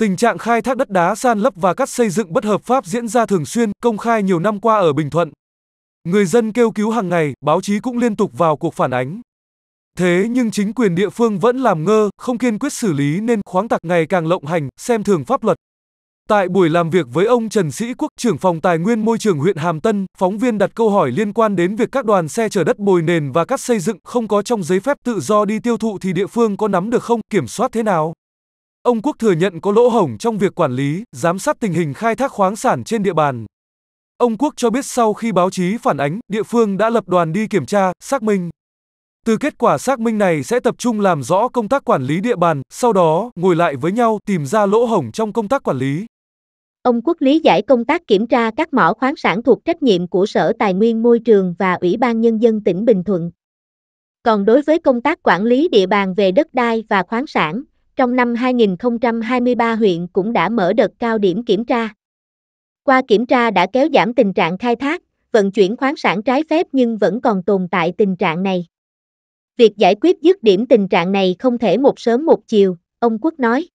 Tình trạng khai thác đất đá san lấp và cắt xây dựng bất hợp pháp diễn ra thường xuyên, công khai nhiều năm qua ở Bình Thuận. Người dân kêu cứu hàng ngày, báo chí cũng liên tục vào cuộc phản ánh. Thế nhưng chính quyền địa phương vẫn làm ngơ, không kiên quyết xử lý nên khoáng tặc ngày càng lộng hành, xem thường pháp luật. Tại buổi làm việc với ông Trần Sĩ Quốc, trưởng phòng tài nguyên môi trường huyện Hàm Tân, phóng viên đặt câu hỏi liên quan đến việc các đoàn xe chở đất bồi nền và cắt xây dựng không có trong giấy phép tự do đi tiêu thụ thì địa phương có nắm được không, kiểm soát thế nào? Ông Quốc thừa nhận có lỗ hổng trong việc quản lý, giám sát tình hình khai thác khoáng sản trên địa bàn. Ông Quốc cho biết sau khi báo chí phản ánh, địa phương đã lập đoàn đi kiểm tra, xác minh. Từ kết quả xác minh này sẽ tập trung làm rõ công tác quản lý địa bàn, sau đó ngồi lại với nhau tìm ra lỗ hổng trong công tác quản lý. Ông Quốc lý giải công tác kiểm tra các mỏ khoáng sản thuộc trách nhiệm của Sở Tài nguyên Môi trường và Ủy ban Nhân dân tỉnh Bình Thuận. Còn đối với công tác quản lý địa bàn về đất đai và khoáng sản, trong năm 2023 huyện cũng đã mở đợt cao điểm kiểm tra. Qua kiểm tra đã kéo giảm tình trạng khai thác, vận chuyển khoáng sản trái phép nhưng vẫn còn tồn tại tình trạng này. Việc giải quyết dứt điểm tình trạng này không thể một sớm một chiều, ông Quốc nói.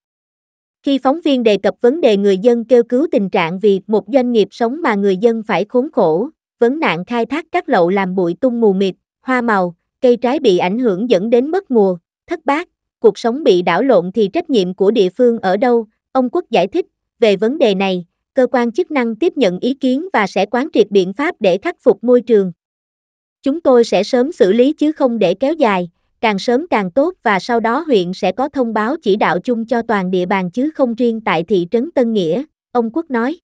Khi phóng viên đề cập vấn đề người dân kêu cứu tình trạng vì một doanh nghiệp sống mà người dân phải khốn khổ, vấn nạn khai thác các lậu làm bụi tung mù mịt, hoa màu, cây trái bị ảnh hưởng dẫn đến mất mùa, thất bát, cuộc sống bị đảo lộn thì trách nhiệm của địa phương ở đâu, ông Quốc giải thích, về vấn đề này, cơ quan chức năng tiếp nhận ý kiến và sẽ quán triệt biện pháp để khắc phục môi trường. Chúng tôi sẽ sớm xử lý chứ không để kéo dài, càng sớm càng tốt và sau đó huyện sẽ có thông báo chỉ đạo chung cho toàn địa bàn chứ không riêng tại thị trấn Tân Nghĩa, ông Quốc nói.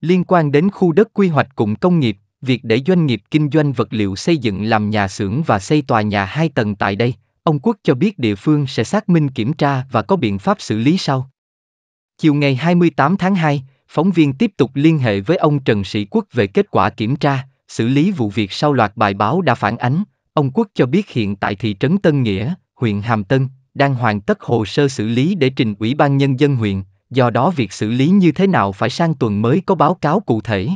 Liên quan đến khu đất quy hoạch cụm công nghiệp, việc để doanh nghiệp kinh doanh vật liệu xây dựng làm nhà xưởng và xây tòa nhà hai tầng tại đây, Ông Quốc cho biết địa phương sẽ xác minh kiểm tra và có biện pháp xử lý sau. Chiều ngày 28 tháng 2, phóng viên tiếp tục liên hệ với ông Trần Sĩ Quốc về kết quả kiểm tra, xử lý vụ việc sau loạt bài báo đã phản ánh. Ông Quốc cho biết hiện tại thị trấn Tân Nghĩa, huyện Hàm Tân, đang hoàn tất hồ sơ xử lý để trình Ủy ban Nhân dân huyện, do đó việc xử lý như thế nào phải sang tuần mới có báo cáo cụ thể.